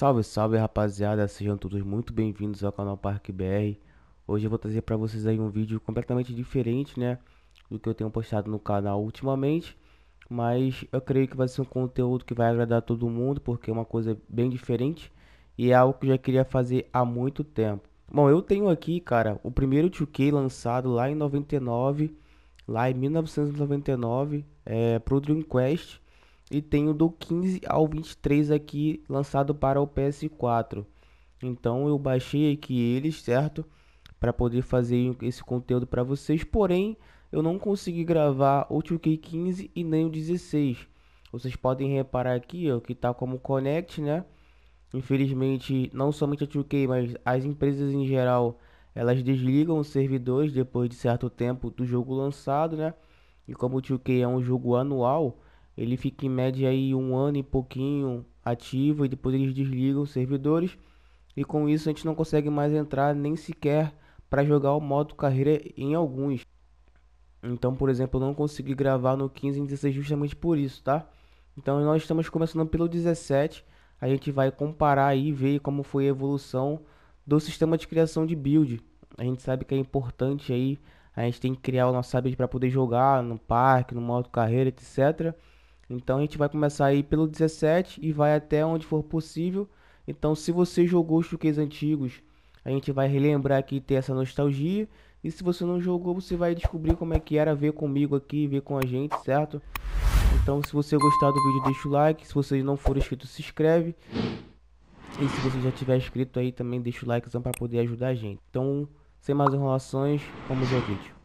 Salve, salve rapaziada, sejam todos muito bem-vindos ao canal Parque BR. Hoje eu vou trazer para vocês aí um vídeo completamente diferente, né, do que eu tenho postado no canal ultimamente, mas eu creio que vai ser um conteúdo que vai agradar todo mundo, porque é uma coisa bem diferente e é algo que eu já queria fazer há muito tempo. Bom, eu tenho aqui, cara, o primeiro 2K lançado lá em 99, lá em 1999, é, pro Dreamcast, e tem do 15 ao 23 aqui lançado para o PS4. Então eu baixei aqui eles, certo? Para poder fazer esse conteúdo para vocês. Porém, eu não consegui gravar o 2K15 e nem o 16. Vocês podem reparar aqui ó, que tá como Connect, né? Infelizmente, não somente a 2K, mas as empresas em geral, elas desligam os servidores depois de certo tempo do jogo lançado, né? E como o 2K é um jogo anual, ele fica em média aí um ano e pouquinho ativo e depois eles desligam os servidores. E com isso a gente não consegue mais entrar nem sequer para jogar o modo carreira em alguns. Então, por exemplo, eu não consegui gravar no 15 e 16 justamente por isso, tá? Então, nós estamos começando pelo 17. A gente vai comparar e ver como foi a evolução do sistema de criação de build. A gente sabe que é importante aí, a gente tem que criar o nosso build para poder jogar no parque, no modo carreira, etc. Então a gente vai começar aí pelo 17 e vai até onde for possível. Então se você jogou os showcase antigos, a gente vai relembrar aqui ter essa nostalgia. E se você não jogou, você vai descobrir como é que era ver comigo aqui, ver com a gente, certo? Então se você gostar do vídeo, deixa o like. Se você não for inscrito, se inscreve. E se você já tiver inscrito aí, também deixa o likezão para poder ajudar a gente. Então, sem mais enrolações, vamos ao vídeo.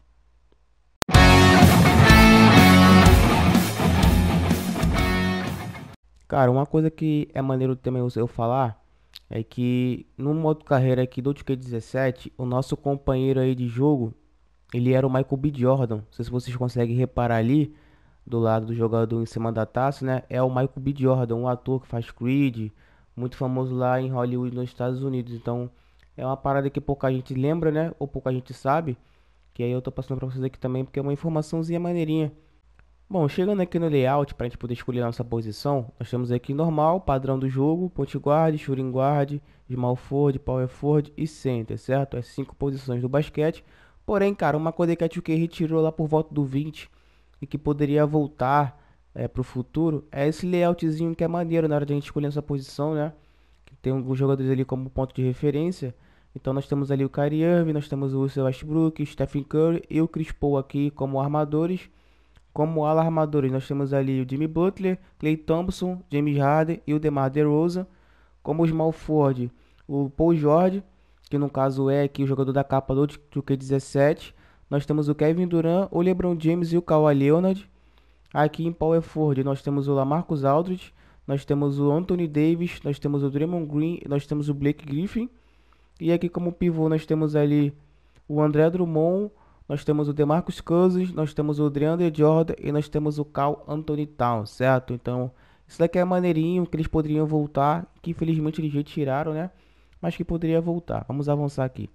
Cara, uma coisa que é maneiro também eu falar é que no modo carreira aqui do TK 17, o nosso companheiro aí de jogo, ele era o Michael B. Jordan. Não sei se vocês conseguem reparar ali do lado do jogador em cima da taça, né? É o Michael B. Jordan, um ator que faz Creed, muito famoso lá em Hollywood, nos Estados Unidos. Então, é uma parada que pouca gente lembra, né? Ou pouca gente sabe. Que aí eu tô passando pra vocês aqui também, porque é uma informaçãozinha maneirinha. Bom, chegando aqui no layout para a gente poder escolher a nossa posição, nós temos aqui normal, padrão do jogo, point guard, shooting guard, small forward, power forward e center, certo? As cinco posições do basquete. Porém, cara, uma coisa que a 2K retirou lá por volta do 20 e que poderia voltar é, para o futuro é esse layoutzinho que é maneiro na hora de a gente escolher essa posição, né? Que tem alguns jogadores ali como ponto de referência. Então nós temos ali o Kyrie Irving, nós temos o Russell Westbrook, Stephen Curry e o Chris Paul aqui como armadores. Como ala armadores, nós temos ali o Jimmy Butler, Clay Thompson, James Harden e o DeMar DeRozan. Como os Ford, o Paul George, que no caso é aqui o jogador da capa do Q17. Nós temos o Kevin Durant, o LeBron James e o Kawhi Leonard. Aqui em Power Ford nós temos o Lamarcus Aldridge, nós temos o Anthony Davis, nós temos o Draymond Green, nós temos o Blake Griffin. E aqui como pivô nós temos ali o André Drummond, nós temos o Demarcus Cousins, nós temos o DeAndre Jordan e nós temos o Cal Anthony Town, certo? Então, isso daqui é maneirinho que eles poderiam voltar, que infelizmente eles retiraram, né? Mas que poderia voltar. Vamos avançar aqui.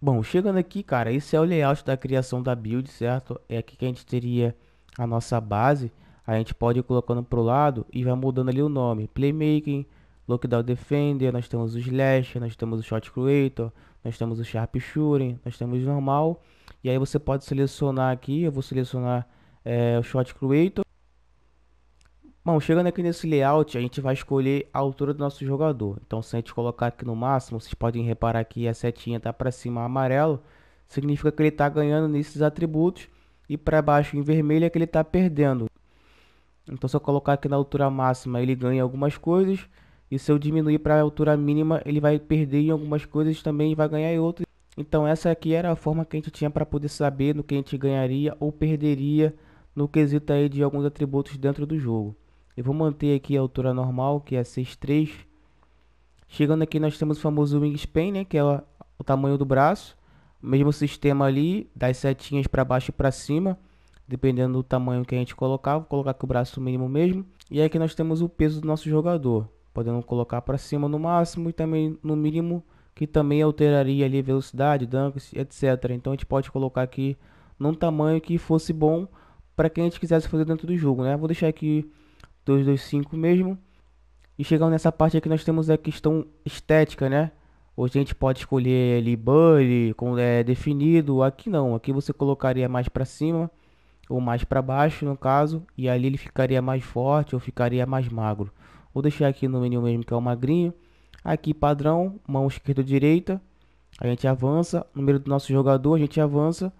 Bom, chegando aqui, cara, esse é o layout da criação da build, certo? É aqui que a gente teria a nossa base. A gente pode ir colocando pro lado e vai mudando ali o nome. Playmaking, Lockdown Defender, nós temos o Slash, nós temos o Shot Creator, nós temos o Sharp Sharpshooting, nós temos o Normal e aí você pode selecionar aqui, eu vou selecionar é, o Shot Creator. Bom, chegando aqui nesse layout, a gente vai escolher a altura do nosso jogador. Então, se a gente colocar aqui no máximo, vocês podem reparar que a setinha está para cima amarelo. Significa que ele está ganhando nesses atributos. E para baixo em vermelho é que ele está perdendo. Então, se eu colocar aqui na altura máxima, ele ganha algumas coisas. E se eu diminuir para a altura mínima, ele vai perder em algumas coisas também e vai ganhar em outras. Então essa aqui era a forma que a gente tinha para poder saber no que a gente ganharia ou perderia no quesito aí de alguns atributos dentro do jogo. Eu vou manter aqui a altura normal, que é 6.3. Chegando aqui nós temos o famoso wingspan, né, que é o tamanho do braço. Mesmo sistema ali, das setinhas para baixo e para cima, dependendo do tamanho que a gente colocar. Vou colocar aqui o braço mínimo mesmo. E aqui nós temos o peso do nosso jogador, podendo colocar para cima no máximo e também no mínimo que também alteraria ali a velocidade, dunks, etc. Então a gente pode colocar aqui num tamanho que fosse bom para quem a gente quisesse fazer dentro do jogo, né? Vou deixar aqui 225 mesmo. E chegando nessa parte aqui nós temos a questão estética, né? Hoje a gente pode escolher ali bully, como é definido, aqui não, aqui você colocaria mais para cima ou mais para baixo no caso, e ali ele ficaria mais forte ou ficaria mais magro. Vou deixar aqui no menu mesmo que é o magrinho. Aqui padrão, mão esquerda direita. A gente avança, número do nosso jogador, a gente avança.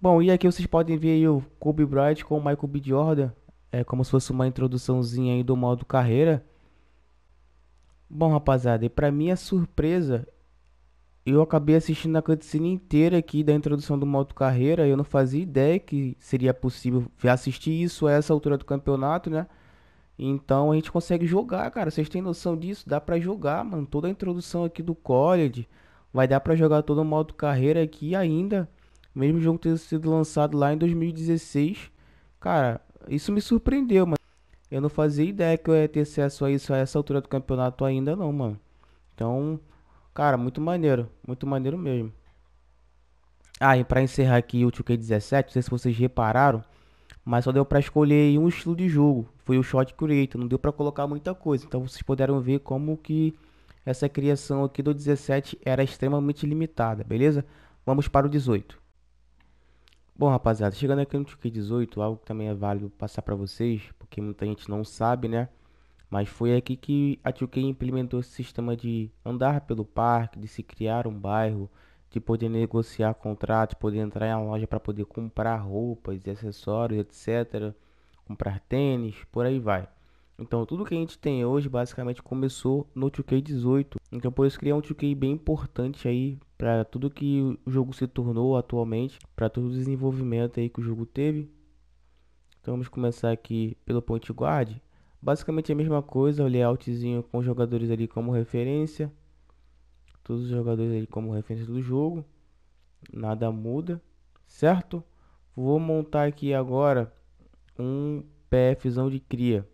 Bom, e aqui vocês podem ver o Kobe Bryant com o Michael B. Jordan. É como se fosse uma introduçãozinha aí do modo carreira. Bom, rapaziada, e pra minha é surpresa, eu acabei assistindo a cutscene inteira aqui da introdução do modo carreira. Eu não fazia ideia que seria possível assistir isso a essa altura do campeonato, né? Então a gente consegue jogar, cara. Vocês têm noção disso? Dá para jogar, mano. Toda a introdução aqui do College. Vai dar para jogar todo o modo carreira aqui ainda. Mesmo o jogo ter sido lançado lá em 2016. Cara, isso me surpreendeu, mano. Eu não fazia ideia que eu ia ter acesso a isso a essa altura do campeonato ainda não, mano. Então, cara, muito maneiro. Muito maneiro mesmo. Ah, e pra encerrar aqui o 2K17, não sei se vocês repararam mas só deu para escolher um estilo de jogo, foi o shot creator, não deu para colocar muita coisa. Então vocês puderam ver como que essa criação aqui do 17 era extremamente limitada, beleza? Vamos para o 18. Bom, rapaziada, chegando aqui no Tiki 18, algo que também é válido passar para vocês, porque muita gente não sabe, né? Mas foi aqui que a 2 implementou esse sistema de andar pelo parque, de se criar um bairro, de poder negociar contrato, poder entrar em uma loja para poder comprar roupas e acessórios, etc. Comprar tênis, por aí vai. Então, tudo que a gente tem hoje basicamente começou no 2K18. Então, por isso que é um 2K bem importante aí para tudo que o jogo se tornou atualmente, para todo o desenvolvimento aí que o jogo teve. Então, vamos começar aqui pelo point guard. Basicamente a mesma coisa, o layoutzinho com os jogadores ali como referência, todos os jogadores aí como referência do jogo. Nada muda, certo? Vou montar aqui agora um PFzão de cria.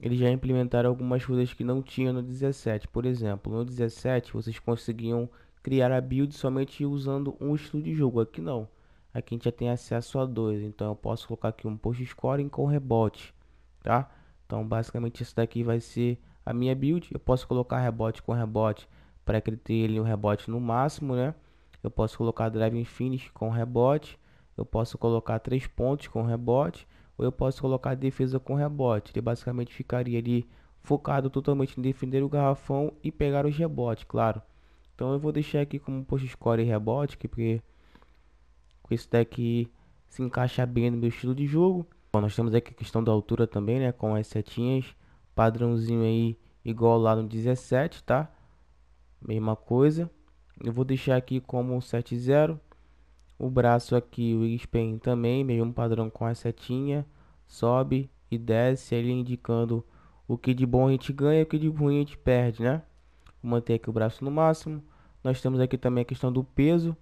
Eles já implementaram algumas coisas que não tinham no 17. Por exemplo, no 17 vocês conseguiam criar a build somente usando um estilo de jogo. Aqui não. Aqui a gente já tem acesso a dois. Então eu posso colocar aqui um post scoring com rebote. Tá? Então basicamente isso daqui vai ser a minha build. Eu posso colocar rebote com rebote para que ele tenha um rebote no máximo, né? Eu posso colocar drive finish com rebote. Eu posso colocar três pontos com rebote. Ou eu posso colocar defesa com rebote. Ele basicamente ficaria ali focado totalmente em defender o garrafão e pegar os rebotes, claro. Então eu vou deixar aqui como post score e rebote, porque com esse deck se encaixa bem no meu estilo de jogo. Bom, nós temos aqui a questão da altura também, né? Com as setinhas padrãozinho aí igual lá no 17, tá? Mesma coisa. Eu vou deixar aqui como 70. O braço aqui, o wingspan também, mesmo padrão com a setinha, sobe e desce, ele indicando o que de bom a gente ganha e o que de ruim a gente perde, né? Vou manter aqui o braço no máximo. Nós temos aqui também a questão do peso,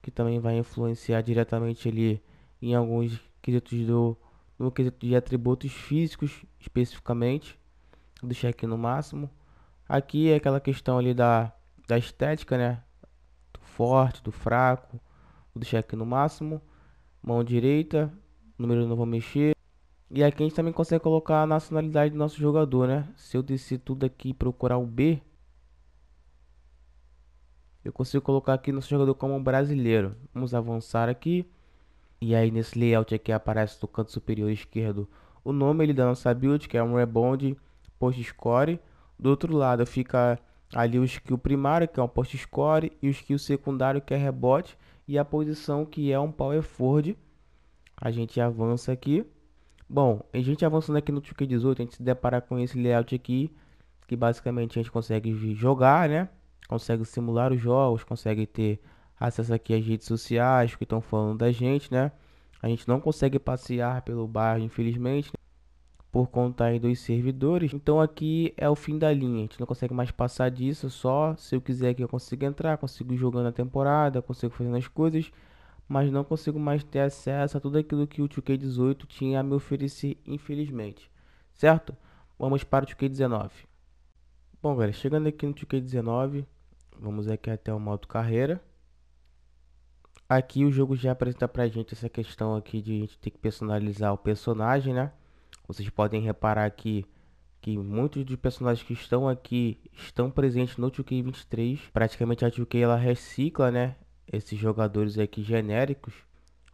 que também vai influenciar diretamente ali em alguns quesitos do no quesito de atributos físicos especificamente do deixar aqui no máximo. Aqui é aquela questão ali da, da estética, né? Do forte, do fraco. Vou deixar aqui no máximo. Mão direita, número não vou mexer. E aqui a gente também consegue colocar a nacionalidade do nosso jogador, né? Se eu descer tudo aqui e procurar o B, eu consigo colocar aqui nosso jogador como um brasileiro. Vamos avançar aqui. E aí nesse layout aqui aparece no canto superior esquerdo o nome ele da nossa build, que é um Rebound post-score. Do outro lado fica ali o skill primário, que é um post-score, e o skill secundário, que é rebote, e a posição que é um power forward. A gente avança aqui. Bom, a gente avançando aqui no Ticket 18, a gente se depara com esse layout aqui, que basicamente a gente consegue jogar, né? Consegue simular os jogos, consegue ter acesso aqui às redes sociais que estão falando da gente, né? A gente não consegue passear pelo bairro, infelizmente por conta aí dos servidores. Então aqui é o fim da linha, a gente não consegue mais passar disso, só se eu quiser que eu consiga entrar, consigo jogando a temporada, consigo fazendo as coisas, mas não consigo mais ter acesso a tudo aquilo que o 2K18 tinha a me oferecer, infelizmente. Certo? Vamos para o 2K19. Bom, galera, chegando aqui no 2K19, vamos aqui até o modo carreira. Aqui o jogo já apresenta pra gente essa questão aqui de a gente ter que personalizar o personagem, né? Vocês podem reparar aqui que muitos dos personagens que estão aqui estão presentes no 2K23. Praticamente a 2K ela recicla, né? Esses jogadores aqui genéricos.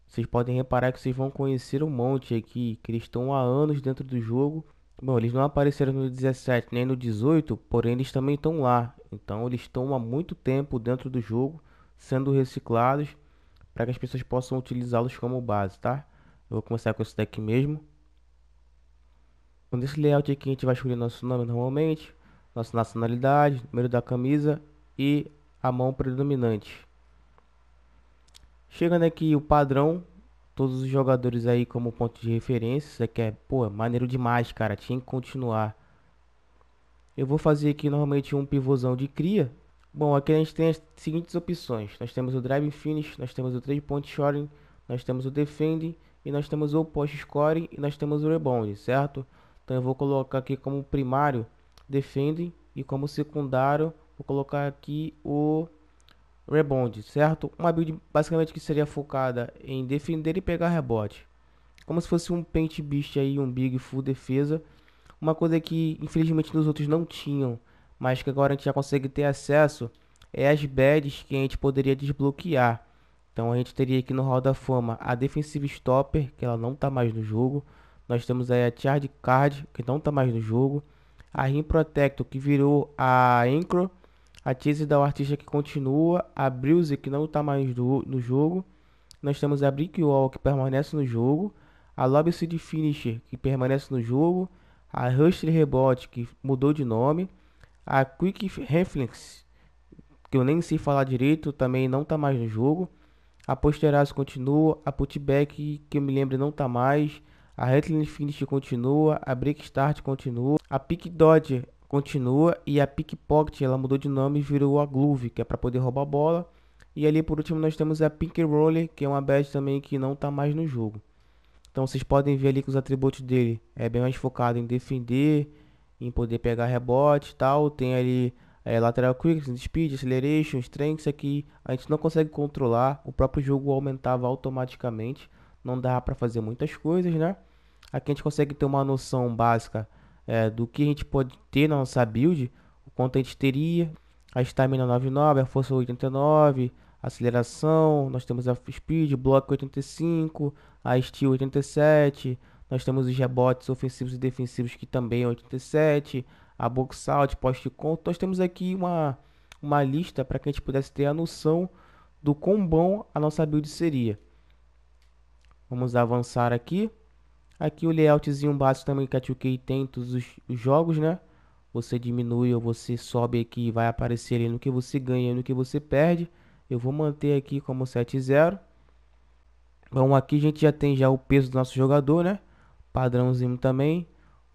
Vocês podem reparar que vocês vão conhecer um monte aqui, que eles estão há anos dentro do jogo. Bom, eles não apareceram no 17 nem no 18, porém eles também estão lá. Então eles estão há muito tempo dentro do jogo, sendo reciclados, para que as pessoas possam utilizá-los como base, tá? Eu vou começar com esse daqui mesmo. Nesse layout aqui a gente vai escolher nosso nome normalmente, nossa nacionalidade, número da camisa e a mão predominante. Chegando aqui o padrão, todos os jogadores aí como ponto de referência, isso aqui é, pô, maneiro demais, cara, tinha que continuar. Eu vou fazer aqui normalmente um pivôzão de cria. Bom, aqui a gente tem as seguintes opções. Nós temos o Drive Finish, nós temos o 3 Point Shooting, nós temos o Defending e nós temos o Post Scoring e nós temos o Rebound, certo? Então eu vou colocar aqui como primário defendem e como secundário vou colocar aqui o rebound, certo? Uma build basicamente que seria focada em defender e pegar rebote. Como se fosse um paint beast aí, um big full defesa. Uma coisa que infelizmente nos outros não tinham, mas que agora a gente já consegue ter acesso é as badges que a gente poderia desbloquear. Então a gente teria aqui no Hall da Fama a Defensive Stopper, que ela não está mais no jogo. Nós temos aí a Charge Card, que não está mais no jogo. A Rim Protector, que virou a Encro. A Chase da Artista, que continua. A Bruise, que não está mais do, no jogo. Nós temos a Brick Wall, que permanece no jogo. A Lobby Finisher, que permanece no jogo. A Rusty Rebote, que mudou de nome. A Quick Reflex, que eu nem sei falar direito, também não está mais no jogo. A Posterazzo continua. A Putback, que eu me lembro, não está mais a Headland Finish continua, a Start continua, a Pick Dodge continua e a Pickpocket ela mudou de nome e virou a Glove, que é para poder roubar a bola. E ali por último nós temos a Pink Roller, que é uma badge também que não está mais no jogo. Então vocês podem ver ali que os atributos dele é bem mais focado em defender, em poder pegar rebote e tal. Tem ali é, lateral quick, speed, acceleration, strength, isso aqui a gente não consegue controlar. O próprio jogo aumentava automaticamente, não dá para fazer muitas coisas, né? Aqui a gente consegue ter uma noção básica é, do que a gente pode ter na nossa build, o quanto a gente teria, a stamina 99, a força 89, aceleração, nós temos a speed, bloco 85, a steel 87, nós temos os rebotes ofensivos e defensivos que também é 87, a box out, poste conto. Nós temos aqui uma, uma lista para que a gente pudesse ter a noção do quão bom a nossa build seria. Vamos avançar aqui. Aqui o layoutzinho básico também que a 2K tem todos os, jogos, né? Você diminui ou você sobe aqui e vai aparecer ali no que você ganha e no que você perde. Eu vou manter aqui como 7.0. Bom, aqui a gente já tem já o peso do nosso jogador, né? Padrãozinho também.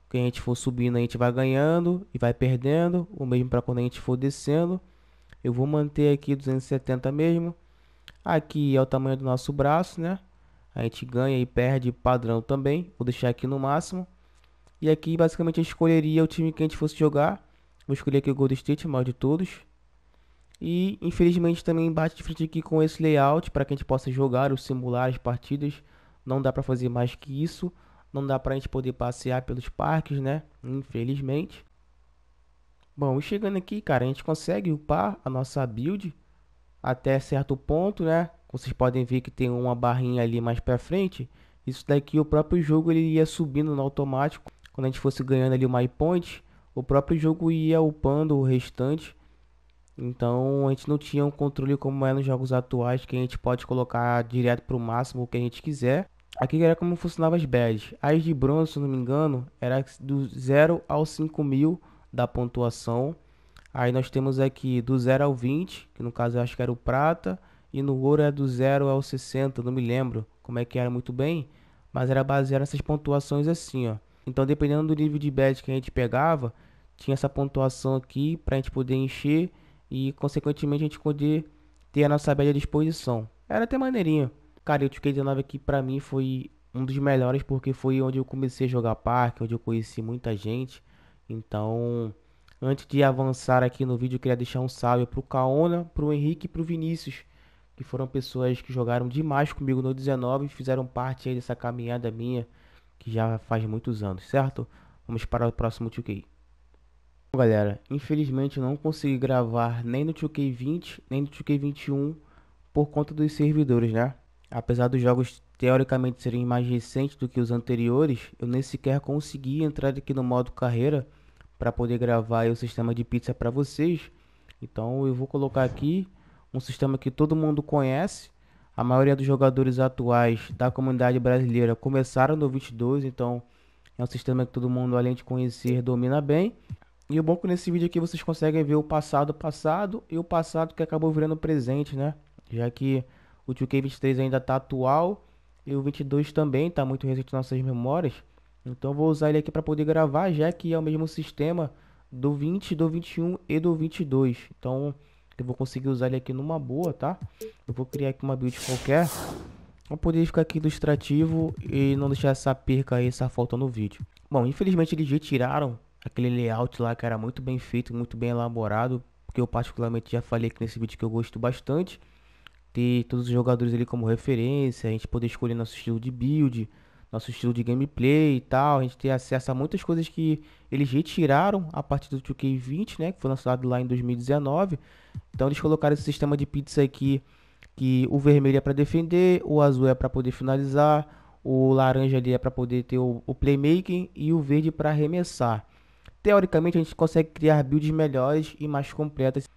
quem a gente for subindo, a gente vai ganhando e vai perdendo. O mesmo para quando a gente for descendo. Eu vou manter aqui 270 mesmo. Aqui é o tamanho do nosso braço, né? A gente ganha e perde padrão também. Vou deixar aqui no máximo. E aqui basicamente eu escolheria o time que a gente fosse jogar. Vou escolher aqui o Golden State, o maior de todos. E infelizmente também bate de frente aqui com esse layout para que a gente possa jogar ou simular as partidas. Não dá para fazer mais que isso. Não dá para a gente poder passear pelos parques, né? Infelizmente. Bom, e chegando aqui, cara, a gente consegue upar a nossa build até certo ponto, né? Vocês podem ver que tem uma barrinha ali mais para frente. Isso daqui, o próprio jogo ele ia subindo no automático. Quando a gente fosse ganhando ali o My Point, o próprio jogo ia upando o restante. Então a gente não tinha um controle como é nos jogos atuais, que a gente pode colocar direto para o máximo o que a gente quiser. Aqui era como funcionava as badges. As de bronze, se não me engano, era do 0 ao 5 mil da pontuação. Aí nós temos aqui do 0 ao 20, que no caso eu acho que era o prata e no ouro é do 0 ao 60, não me lembro como é que era muito bem, mas era baseado nessas pontuações assim, ó. Então, dependendo do nível de badge que a gente pegava, tinha essa pontuação aqui para a gente poder encher e, consequentemente, a gente poder ter a nossa badge à disposição. Era até maneirinho. Cara, e o 2K19 aqui para mim foi um dos melhores porque foi onde eu comecei a jogar parque, onde eu conheci muita gente. Então, antes de avançar aqui no vídeo, eu queria deixar um salve pro Kaona, pro Henrique e pro Vinícius, que foram pessoas que jogaram demais comigo no 19 e fizeram parte aí dessa caminhada minha que já faz muitos anos, certo? Vamos para o próximo 2K. Bom, galera, infelizmente eu não consegui gravar nem no 2K20 nem no 2K21 por conta dos servidores, né? Apesar dos jogos teoricamente serem mais recentes do que os anteriores, eu nem sequer consegui entrar aqui no modo carreira para poder gravar o sistema de pizza para vocês. Então eu vou colocar aqui um sistema que todo mundo conhece. A maioria dos jogadores atuais da comunidade brasileira começaram no 22, então é um sistema que todo mundo, além de conhecer, domina bem. E o bom é que nesse vídeo aqui vocês conseguem ver o passado passado e o passado que acabou virando presente, né? Já que o 2K23 ainda está atual e o 22 também está muito recente nas nossas memórias. Então vou usar ele aqui para poder gravar, já que é o mesmo sistema do 20, do 21 e do 22. Então que eu vou conseguir usar ele aqui numa boa, tá? Eu vou criar aqui uma build qualquer, Pra poder ficar aqui ilustrativo e não deixar essa perca aí, essa falta no vídeo. Bom, infelizmente eles retiraram aquele layout lá que era muito bem feito, muito bem elaborado, porque eu particularmente já falei aqui nesse vídeo que eu gosto bastante. Ter todos os jogadores ali como referência, a gente poder escolher nosso estilo de build, nosso estilo de gameplay e tal. A gente tem acesso a muitas coisas que eles retiraram a partir do 2K20, né? Que foi lançado lá em 2019. Então eles colocaram esse sistema de pizza aqui, que o vermelho é para defender, o azul é para poder finalizar, o laranja ali é para poder ter o, o playmaking e o verde para arremessar. Teoricamente a gente consegue criar builds melhores e mais completas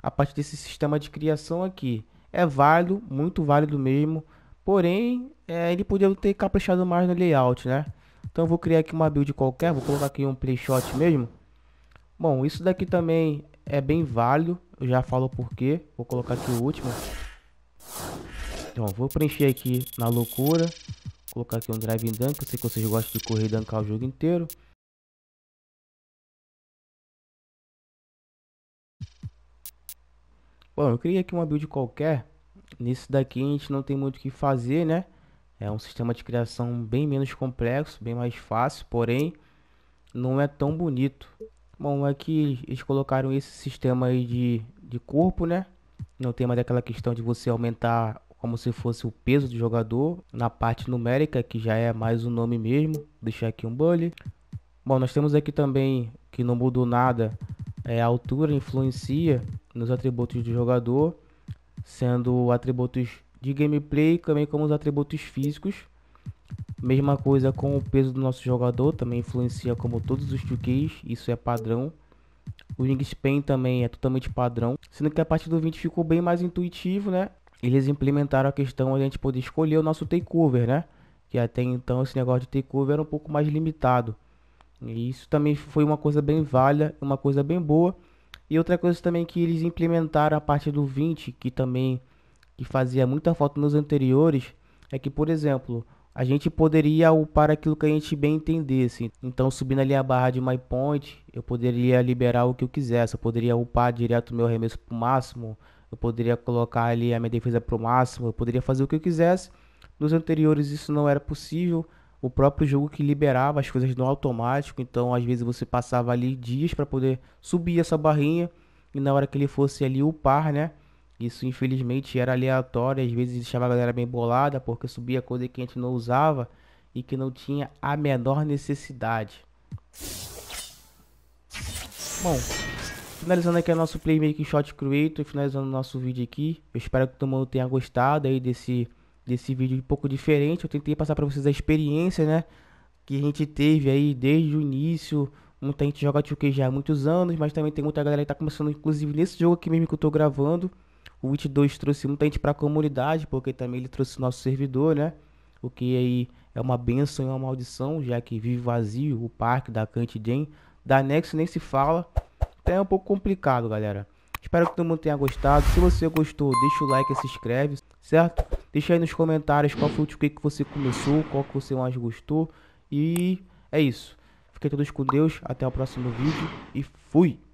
a partir desse sistema de criação aqui. É válido, muito válido mesmo Porém, é, ele podia ter caprichado mais no layout, né? Então vou criar aqui uma build qualquer, vou colocar aqui um play shot mesmo. Bom, isso daqui também é bem válido, eu já falo porquê. Vou colocar aqui o último. Então, vou preencher aqui na loucura. Vou colocar aqui um drive dunk, eu sei que vocês gostam de correr e dunkar o jogo inteiro. Bom, eu criei aqui uma build qualquer nisso daqui a gente não tem muito o que fazer, né? É um sistema de criação bem menos complexo, bem mais fácil, porém não é tão bonito. Bom, aqui é eles colocaram esse sistema aí de, de corpo, né? Não tem mais aquela questão de você aumentar como se fosse o peso do jogador na parte numérica, que já é mais o um nome mesmo. Vou deixar aqui um bully. Bom, nós temos aqui também que não mudou nada. É, a altura influencia nos atributos do jogador sendo atributos de gameplay, também como os atributos físicos. Mesma coisa com o peso do nosso jogador, também influencia como todos os 2 isso é padrão. O wingspan também é totalmente padrão, sendo que a partir do 20 ficou bem mais intuitivo, né? Eles implementaram a questão de a gente poder escolher o nosso takeover, né? Que até então esse negócio de takeover era um pouco mais limitado. E isso também foi uma coisa bem válida, uma coisa bem boa, e outra coisa também que eles implementaram a partir do 20, que também que fazia muita falta nos anteriores, é que, por exemplo, a gente poderia upar aquilo que a gente bem entendesse. Então, subindo ali a barra de My Point, eu poderia liberar o que eu quisesse. Eu poderia upar direto meu arremesso para o máximo. Eu poderia colocar ali a minha defesa para o máximo. Eu poderia fazer o que eu quisesse. Nos anteriores isso não era possível o próprio jogo que liberava as coisas no automático, então às vezes você passava ali dias para poder subir essa barrinha e na hora que ele fosse ali upar, né? Isso infelizmente era aleatório, às vezes deixava a galera bem bolada porque subia coisa que a gente não usava e que não tinha a menor necessidade. Bom, finalizando aqui o nosso Playmaking Shot Creator, finalizando o nosso vídeo aqui. Eu espero que todo mundo tenha gostado aí desse desse vídeo um pouco diferente. Eu tentei passar para vocês a experiência, né? Que a gente teve aí desde o início. Muita gente joga 2K já há muitos anos, mas também tem muita galera que tá começando, inclusive nesse jogo aqui mesmo que eu tô gravando. O Witch 2 trouxe muita gente para a comunidade, porque também ele trouxe nosso servidor, né? O que aí é uma benção e uma maldição, já que vive vazio o parque da Jam Da Nexo nem se fala. Então é um pouco complicado, galera. Espero que todo mundo tenha gostado. Se você gostou, deixa o like e se inscreve, certo? Deixa aí nos comentários qual foi o tipo que você começou, qual que você mais gostou. E é isso. Fiquem todos com Deus. Até o próximo vídeo e fui!